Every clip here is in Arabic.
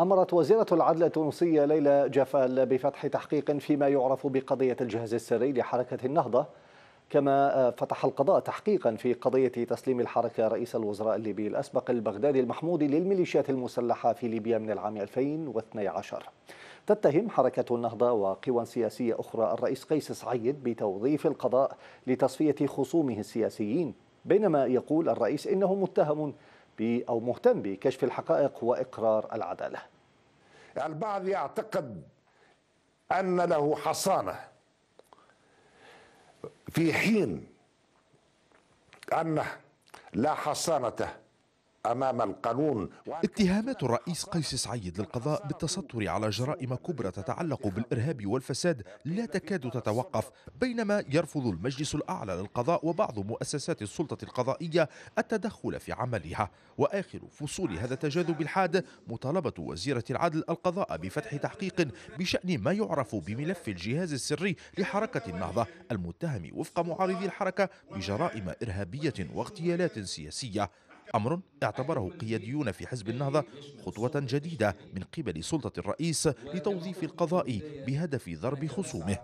أمرت وزيرة العدل التونسية ليلى جفال بفتح تحقيق فيما يعرف بقضية الجهاز السري لحركة النهضة كما فتح القضاء تحقيقا في قضية تسليم الحركة رئيس الوزراء الليبي الأسبق البغدادي المحمودي للميليشيات المسلحة في ليبيا من العام 2012 تتهم حركة النهضة وقوى سياسية أخرى الرئيس قيس سعيد بتوظيف القضاء لتصفية خصومه السياسيين بينما يقول الرئيس إنه متهم أو مهتم بكشف الحقائق وإقرار العدالة البعض يعتقد أن له حصانة في حين أنه لا حصانته أمام القانون اتهامات الرئيس قيس سعيد للقضاء بالتستر على جرائم كبرى تتعلق بالإرهاب والفساد لا تكاد تتوقف بينما يرفض المجلس الأعلى للقضاء وبعض مؤسسات السلطة القضائية التدخل في عملها وآخر فصول هذا التجاذب الحاد مطالبة وزيرة العدل القضاء بفتح تحقيق بشأن ما يعرف بملف الجهاز السري لحركة النهضة المتهم وفق معارضي الحركة بجرائم إرهابية واغتيالات سياسية أمر اعتبره قياديون في حزب النهضة خطوة جديدة من قبل سلطة الرئيس لتوظيف القضاء بهدف ضرب خصومه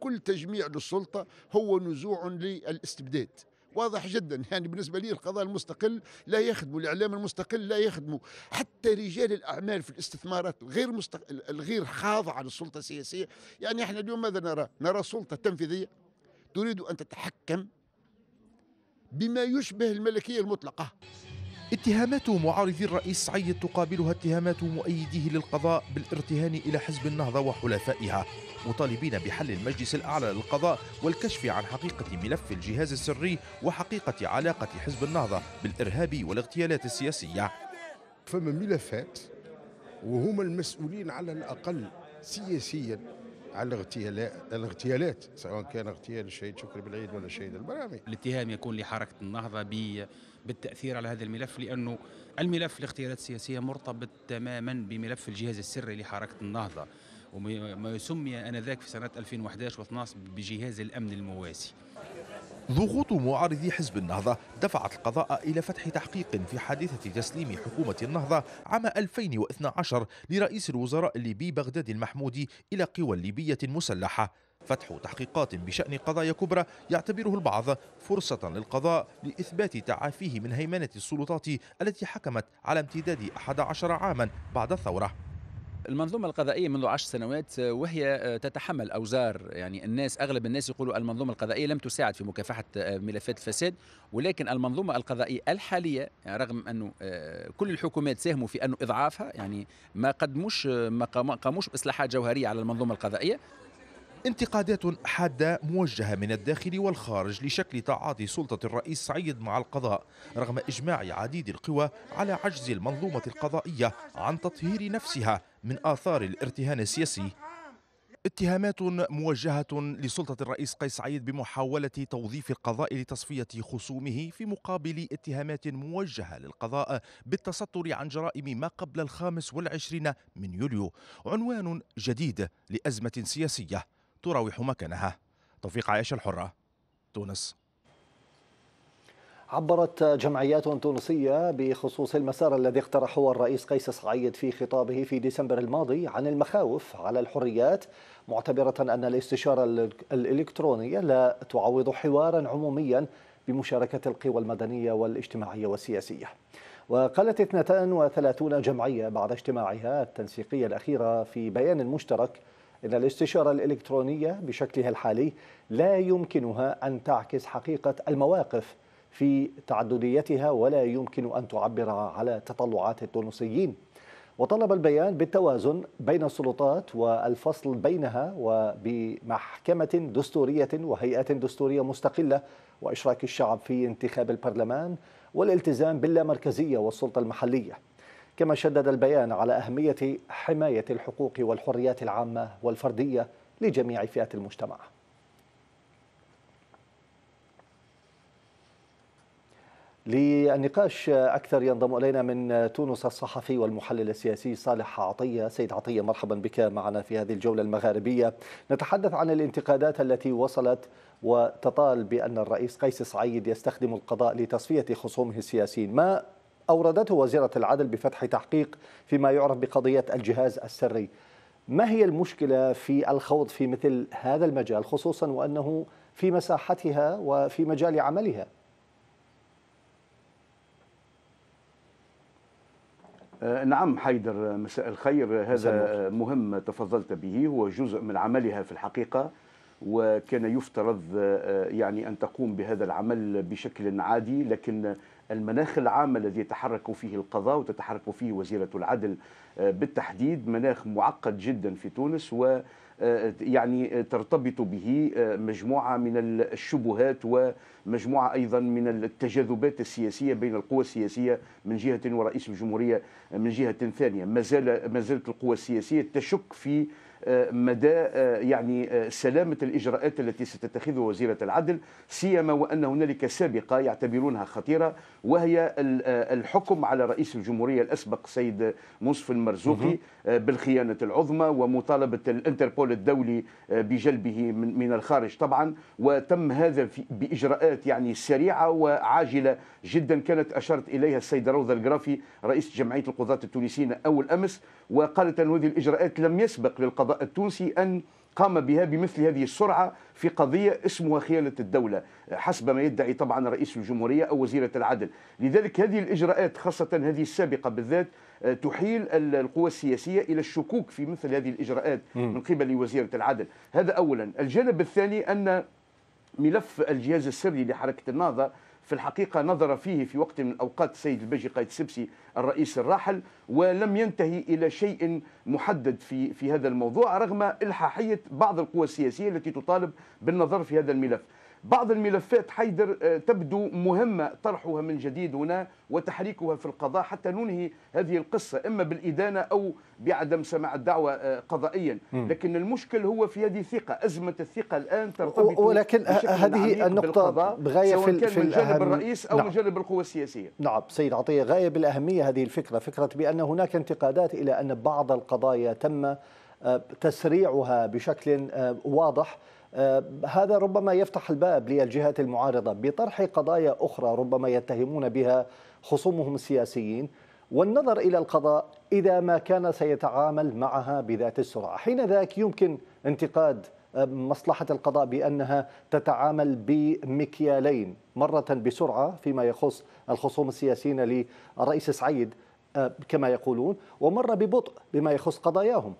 كل تجميع للسلطة هو نزوع للاستبداد واضح جدا يعني بالنسبة لي القضاء المستقل لا يخدم الإعلام المستقل لا يخدم حتى رجال الأعمال في الاستثمارات الغير مستق... الغير خاضعة للسلطة السياسية يعني احنا اليوم ماذا نرى؟ نرى سلطة تنفيذية تريد أن تتحكم بما يشبه الملكية المطلقة اتهامات معارضي الرئيس سعيد تقابلها اتهامات مؤيديه للقضاء بالارتهان الى حزب النهضه وحلفائها مطالبين بحل المجلس الاعلى للقضاء والكشف عن حقيقه ملف الجهاز السري وحقيقه علاقه حزب النهضه بالارهاب والاغتيالات السياسيه فما ملفات وهما المسؤولين على الاقل سياسيا على الاغتيالات الاغتيالات سواء كان اغتيال الشهيد شكري بالعيد ولا الشهيد البرامي الاتهام يكون لحركه النهضه بالتاثير على هذا الملف لانه الملف الاغتيالات السياسيه مرتبط تماما بملف الجهاز السري لحركه النهضه وما يسمي انذاك في سنه 2011 و12 بجهاز الامن المواسي ضغوط معارضي حزب النهضة دفعت القضاء إلى فتح تحقيق في حادثة تسليم حكومة النهضة عام 2012 لرئيس الوزراء الليبي بغداد المحمودي إلى قوى ليبية مسلحة فتح تحقيقات بشأن قضايا كبرى يعتبره البعض فرصة للقضاء لإثبات تعافيه من هيمنة السلطات التي حكمت على امتداد 11 عاما بعد الثورة المنظومة القضائية منذ عشر سنوات آه، وهي آه، تتحمل أوزار يعني الناس أغلب الناس يقولوا المنظومة القضائية لم تساعد في مكافحة آه، ملفات الفساد ولكن المنظومة القضائية الحالية يعني رغم أنه كل الحكومات ساهموا في أنه إضعافها يعني ما قدموش ما قاموش بإصلاحات جوهرية على المنظومة القضائية انتقادات حادة موجهة من الداخل والخارج لشكل تعاطي سلطة الرئيس سعيد مع القضاء رغم إجماع عديد القوى على عجز المنظومة القضائية عن تطهير نفسها من آثار الارتهان السياسي اتهامات موجهة لسلطة الرئيس قيس سعيد بمحاولة توظيف القضاء لتصفية خصومه في مقابل اتهامات موجهة للقضاء بالتستر عن جرائم ما قبل الخامس والعشرين من يوليو عنوان جديد لأزمة سياسية تراوح مكانها توفيق عائشة الحرة تونس عبرت جمعيات تونسية بخصوص المسار الذي اقترحه الرئيس قيس سعيد في خطابه في ديسمبر الماضي عن المخاوف على الحريات معتبرة أن الاستشارة الإلكترونية لا تعوض حوارا عموميا بمشاركة القوى المدنية والاجتماعية والسياسية وقالت 32 جمعية بعد اجتماعها التنسيقية الأخيرة في بيان مشترك إن الاستشارة الإلكترونية بشكلها الحالي لا يمكنها أن تعكس حقيقة المواقف في تعدديتها ولا يمكن أن تعبر على تطلعات التونسيين وطلب البيان بالتوازن بين السلطات والفصل بينها وبمحكمة دستورية وهيئة دستورية مستقلة وإشراك الشعب في انتخاب البرلمان والالتزام باللامركزية والسلطة المحلية كما شدد البيان على أهمية حماية الحقوق والحريات العامة والفردية لجميع فئات المجتمع للنقاش أكثر ينضم إلينا من تونس الصحفي والمحلل السياسي صالح عطية سيد عطية مرحبا بك معنا في هذه الجولة المغاربية نتحدث عن الانتقادات التي وصلت وتطال بأن الرئيس قيس سعيد يستخدم القضاء لتصفية خصومه السياسيين ما أوردته وزيرة العدل بفتح تحقيق فيما يعرف بقضية الجهاز السري ما هي المشكلة في الخوض في مثل هذا المجال خصوصا وأنه في مساحتها وفي مجال عملها آه، نعم حيدر آه، مساء الخير آه، هذا مهم تفضلت به هو جزء من عملها في الحقيقة وكان يفترض يعني أن تقوم بهذا العمل بشكل عادي لكن المناخ العام الذي يتحرك فيه القضاء وتتحرك فيه وزيرة العدل بالتحديد مناخ معقد جدا في تونس و آه، يعني ترتبط به آه، مجموعة من الشبهات ومجموعة أيضا من التجاذبات السياسية بين القوى السياسية من جهة ورئيس الجمهورية آه، من جهة ثانية ما زالت القوى السياسية تشك في آه، مدى آه، يعني آه، سلامة الإجراءات التي ستتخذها وزيرة العدل سيما وأن هنالك سابقة يعتبرونها خطيرة وهي الحكم على رئيس الجمهورية الأسبق سيد مصطفى المرزوقي بالخيانة العظمى ومطالبة الانتربول الدولي بجلبه من الخارج طبعا وتم هذا بإجراءات يعني سريعة وعاجلة جدا كانت أشرت إليها السيدة روضة القرافي رئيس جمعية القضاة التونسيين أول أمس وقالت أن هذه الإجراءات لم يسبق للقضاء التونسي أن قام بها بمثل هذه السرعة في قضية اسمها خيانة الدولة حسب ما يدعي طبعا رئيس الجمهورية أو وزيرة العدل لذلك هذه الإجراءات خاصة هذه السابقة بالذات آه، تحيل القوى السياسية إلى الشكوك في مثل هذه الإجراءات من قبل وزيرة العدل هذا أولا الجانب الثاني أن ملف الجهاز السري لحركة النهضة في الحقيقة نظر فيه في وقت من الأوقات السيد الباجي قايد السبسي الرئيس الراحل ولم ينتهي إلى شيء محدد في في هذا الموضوع رغم إلحاحية بعض القوى السياسية التي تطالب بالنظر في هذا الملف بعض الملفات حيدر آه، تبدو مهمة طرحها من جديد هنا وتحريكها في القضاء حتى ننهي هذه القصة إما بالإدانة أو بعدم سماع الدعوة آه، قضائيا لكن المشكل هو في هذه الثقة أزمة الثقة الآن ترتبط ولكن هذه النقطة بغاية في, كان في من جانب الرئيس أو نعم. من جانب القوى السياسية نعم سيد عطية غاية بالأهمية هذه الفكرة فكرة بأن هناك انتقادات إلى أن بعض القضايا تم آه، تسريعها بشكل واضح آه، هذا ربما يفتح الباب للجهات المعارضة بطرح قضايا أخرى ربما يتهمون بها خصومهم السياسيين والنظر إلى القضاء إذا ما كان سيتعامل معها بذات السرعة حين ذاك يمكن انتقاد آه، مصلحة القضاء بأنها تتعامل بمكيالين مرة بسرعة فيما يخص الخصوم السياسيين للرئيس سعيد آه، كما يقولون ومرة ببطء بما يخص قضاياهم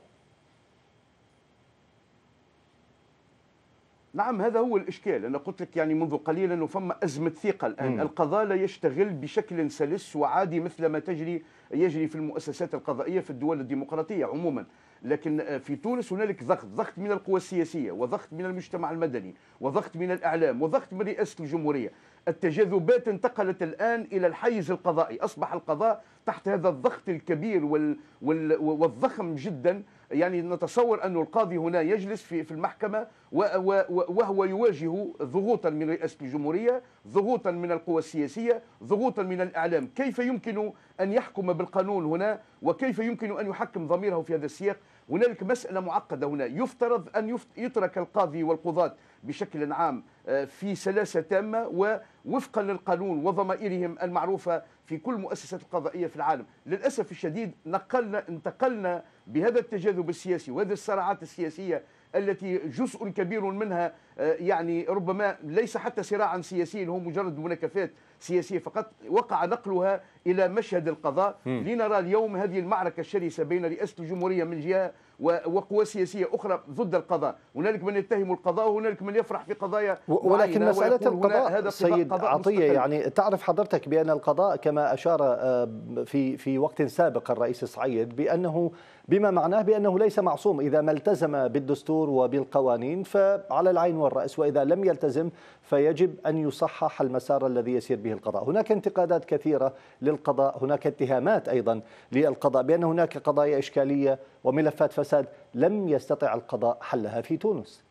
نعم هذا هو الاشكال انا قلت لك يعني منذ قليل انه فما ازمه ثقه الان مم. القضاء لا يشتغل بشكل سلس وعادي مثل ما تجري يجري في المؤسسات القضائيه في الدول الديمقراطيه عموما لكن آه، في تونس هنالك ضغط ضغط من القوى السياسيه وضغط من المجتمع المدني وضغط من الاعلام وضغط من رئاسه الجمهوريه التجاذبات انتقلت الان الى الحيز القضائي اصبح القضاء تحت هذا الضغط الكبير وال... وال... والضخم جدا يعني نتصور أن القاضي هنا يجلس في, في المحكمة وهو يواجه ضغوطا من رئاسة الجمهورية ضغوطا من القوى السياسية ضغوطا من الإعلام كيف يمكن أن يحكم بالقانون هنا وكيف يمكن أن يحكم ضميره في هذا السياق هنالك مسألة معقدة هنا يفترض أن يترك القاضي والقضاة بشكل عام آه، في سلاسة تامة ووفقا للقانون وضمائرهم المعروفة في كل مؤسسة القضائية في العالم للأسف الشديد نقلنا انتقلنا بهذا التجاذب السياسي وهذه الصراعات السياسية التي جزء كبير منها آه، يعني ربما ليس حتى صراعا سياسيا هو مجرد مناكفات سياسية فقط وقع نقلها إلى مشهد القضاء لنرى اليوم هذه المعركة الشرسة بين رئاسة الجمهورية من جهة وقوى سياسيه اخرى ضد القضاء هنالك من يتهم القضاء وهنالك من يفرح في قضايا ولكن مساله القضاء هذا سيد قضاء عطيه مستقل. يعني تعرف حضرتك بان القضاء كما اشار آه، في في وقت سابق الرئيس سعيد بانه بما معناه بانه ليس معصوم اذا ما التزم بالدستور وبالقوانين فعلى العين والراس واذا لم يلتزم فيجب ان يصحح المسار الذي يسير به القضاء هناك انتقادات كثيره للقضاء هناك اتهامات ايضا للقضاء بان هناك قضايا اشكاليه وملفات فساد لم يستطع القضاء حلها في تونس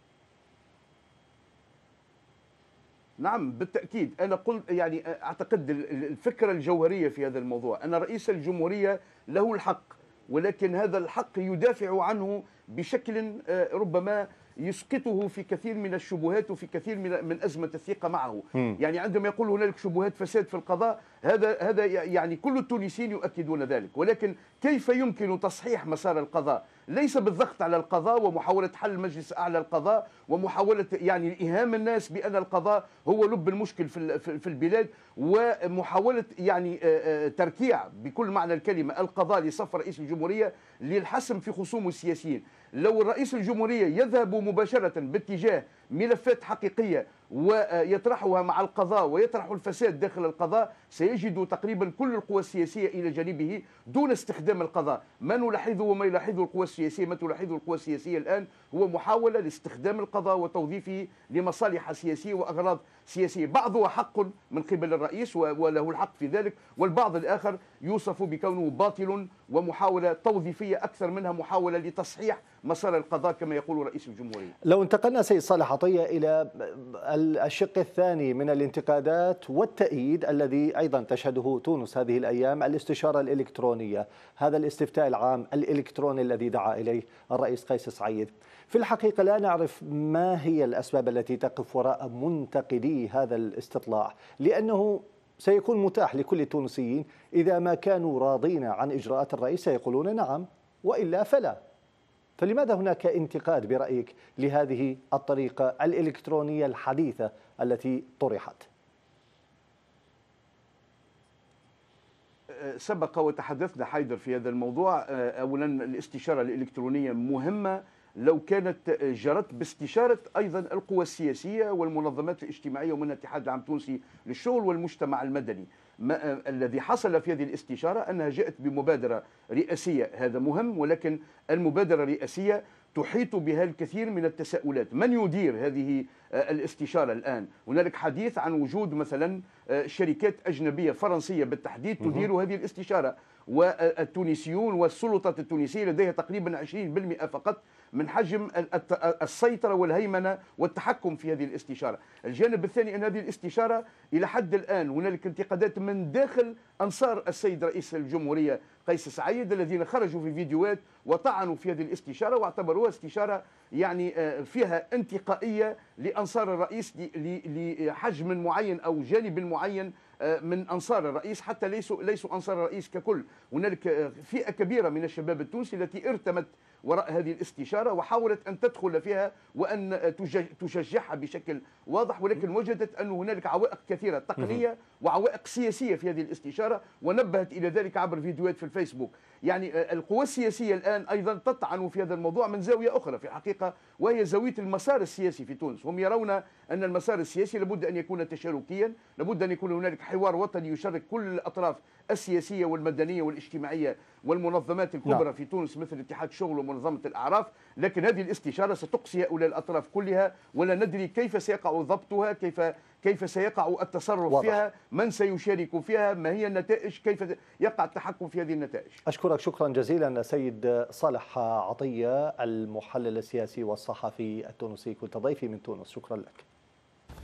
نعم بالتاكيد انا قلت يعني اعتقد الفكره الجوهريه في هذا الموضوع ان رئيس الجمهوريه له الحق ولكن هذا الحق يدافع عنه بشكل آه، ربما يسقطه في كثير من الشبهات وفي كثير من من ازمه الثقه معه م. يعني عندما يقول هنالك شبهات فساد في القضاء هذا هذا يعني كل التونسيين يؤكدون ذلك ولكن كيف يمكن تصحيح مسار القضاء ليس بالضغط على القضاء ومحاولة حل مجلس أعلى القضاء ومحاولة يعني إيهام الناس بأن القضاء هو لب المشكل في البلاد ومحاولة يعني آه، آه، تركيع بكل معنى الكلمة القضاء لصف رئيس الجمهورية للحسم في خصومه السياسيين لو رئيس الجمهورية يذهب مباشرة باتجاه ملفات حقيقية ويطرحها مع القضاء ويطرح الفساد داخل القضاء سيجد تقريبا كل القوى السياسية إلى جانبه دون استخدام القضاء ما نلاحظه وما يلاحظه القوى السياسية ما تلاحظه القوى السياسية الآن هو محاولة لاستخدام القضاء وتوظيفه لمصالح سياسية وأغراض سياسية بعضها حق من قبل الرئيس وله الحق في ذلك والبعض الآخر يوصف بكونه باطل ومحاولة توظيفية أكثر منها محاولة لتصحيح مسار القضاء كما يقول رئيس الجمهورية لو انتقلنا سيد صالح عطية إلى الشق الثاني من الانتقادات والتأييد الذي أيضا تشهده تونس هذه الأيام الاستشارة الإلكترونية هذا الاستفتاء العام الإلكتروني الذي دعا إليه الرئيس قيس سعيد في الحقيقة لا نعرف ما هي الأسباب التي تقف وراء منتقدي هذا الاستطلاع لأنه سيكون متاح لكل التونسيين إذا ما كانوا راضين عن إجراءات الرئيس سيقولون نعم وإلا فلا فلماذا هناك انتقاد برأيك لهذه الطريقة الإلكترونية الحديثة التي طرحت أه، سبق وتحدثنا حيدر في هذا الموضوع أه، أولا الاستشارة الإلكترونية مهمة لو كانت جرت باستشارة أيضا القوى السياسية والمنظمات الاجتماعية ومن الاتحاد العام التونسي للشغل والمجتمع المدني ما الذي حصل في هذه الاستشارة أنها جاءت بمبادرة رئاسية هذا مهم ولكن المبادرة الرئاسية تحيط بها الكثير من التساؤلات من يدير هذه آه، الاستشارة الآن هنالك حديث عن وجود مثلا آه، شركات أجنبية فرنسية بالتحديد تدير هذه الاستشارة والتونسيون والسلطة التونسية لديها تقريبا 20% فقط من حجم السيطرة والهيمنة والتحكم في هذه الاستشارة الجانب الثاني أن هذه الاستشارة إلى حد الآن هنالك انتقادات من داخل أنصار السيد رئيس الجمهورية قيس سعيد الذين خرجوا في فيديوهات وطعنوا في هذه الاستشارة واعتبروها استشارة يعني آه، فيها انتقائية لأنصار الرئيس لحجم معين أو جانب معين آه، من انصار الرئيس حتى ليسوا ليسوا انصار الرئيس ككل هنالك آه، فئه كبيره من الشباب التونسي التي ارتمت وراء هذه الاستشارة وحاولت أن تدخل فيها وأن تشجعها بشكل واضح ولكن وجدت أن هنالك عوائق كثيرة تقنية وعوائق سياسية في هذه الاستشارة ونبهت إلى ذلك عبر فيديوهات في الفيسبوك يعني آه، القوى السياسية الآن أيضا تطعن في هذا الموضوع من زاوية أخرى في الحقيقة وهي زاوية المسار السياسي في تونس هم يرون أن المسار السياسي لابد أن يكون تشاركيا لابد أن يكون هنالك حوار وطني يشارك كل الأطراف السياسية والمدنية والاجتماعية والمنظمات الكبرى لا. نعم. في تونس مثل اتحاد الشغل ومنظمة الأعراف لكن هذه الاستشارة ستقصي هؤلاء الأطراف كلها ولا ندري كيف سيقع ضبطها كيف كيف سيقع التصرف وضح. فيها من سيشارك فيها ما هي النتائج كيف يقع التحكم في هذه النتائج أشكرك شكرا جزيلا سيد صالح عطية المحلل السياسي والصحفي التونسي كنت ضيفي من تونس شكرا لك